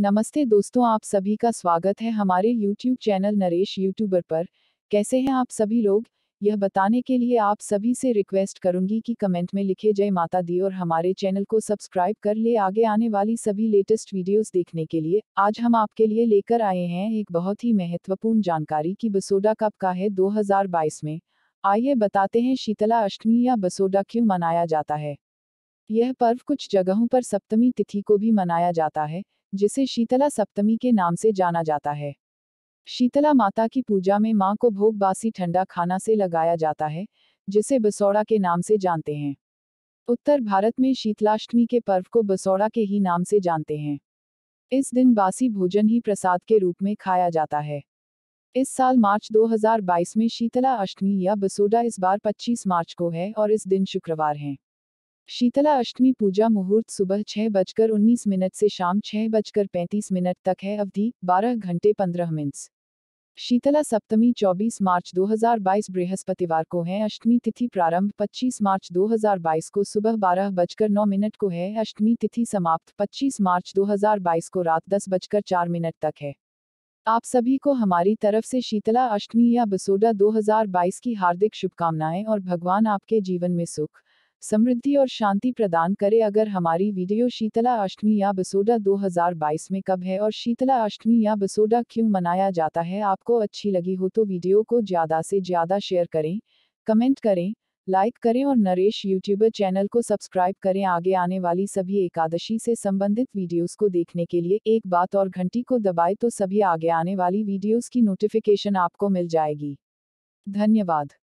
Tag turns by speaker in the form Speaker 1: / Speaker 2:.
Speaker 1: नमस्ते दोस्तों आप सभी का स्वागत है हमारे YouTube चैनल नरेश यूट्यूबर पर कैसे हैं आप सभी लोग यह बताने के लिए आप सभी से रिक्वेस्ट करूंगी कि कमेंट में लिखे जय माता दी और हमारे चैनल को सब्सक्राइब कर ले आगे आने वाली सभी लेटेस्ट वीडियोस देखने के लिए आज हम आपके लिए लेकर आए हैं एक बहुत ही महत्वपूर्ण जानकारी कि बसोडा कप का है 2022 में आइए बताते हैं शीतला अष्टमी या बसोडा क्यों मनाया जाता है यह पर्व कुछ जगहों पर सप्तमी तिथि को भी मनाया जाता है जिसे शीतला सप्तमी के नाम से जाना जाता है शीतला माता की पूजा में माँ को भोग बासी ठंडा खाना से लगाया जाता है जिसे बसौड़ा के नाम से जानते हैं उत्तर भारत में शीतलाष्टमी के पर्व को बसौड़ा के ही नाम से जानते हैं इस दिन बासी भोजन ही प्रसाद के रूप में खाया जाता है इस साल मार्च 2022 में शीतला अष्टमी या बसोडा इस बार 25 मार्च को है और इस दिन शुक्रवार हैं शीतला अष्टमी पूजा मुहूर्त सुबह छह बजकर उन्नीस मिनट से शाम छह बजकर पैंतीस मिनट तक है अवधि बारह घंटे पंद्रह मिनट शीतला सप्तमी 24 मार्च 2022 बृहस्पतिवार को है अष्टमी तिथि प्रारंभ 25 मार्च 2022 को सुबह बारह बजकर नौ मिनट को है अष्टमी तिथि समाप्त 25 मार्च 2022 को रात दस बजकर चार मिनट तक है आप सभी को हमारी तरफ से शीतला अष्टमी या बसोडा 2022 की हार्दिक शुभकामनाएं और भगवान आपके जीवन में सुख समृद्धि और शांति प्रदान करे अगर हमारी वीडियो शीतला अष्टमी या बसोडा 2022 में कब है और शीतला अष्टमी या बसोडा क्यों मनाया जाता है आपको अच्छी लगी हो तो वीडियो को ज़्यादा से ज़्यादा शेयर करें कमेंट करें लाइक करें और नरेश यूट्यूबर चैनल को सब्सक्राइब करें आगे आने वाली सभी एकादशी से संबंधित वीडियोस को देखने के लिए एक बात और घंटी को दबाए तो सभी आगे आने वाली वीडियोस की नोटिफिकेशन आपको मिल जाएगी धन्यवाद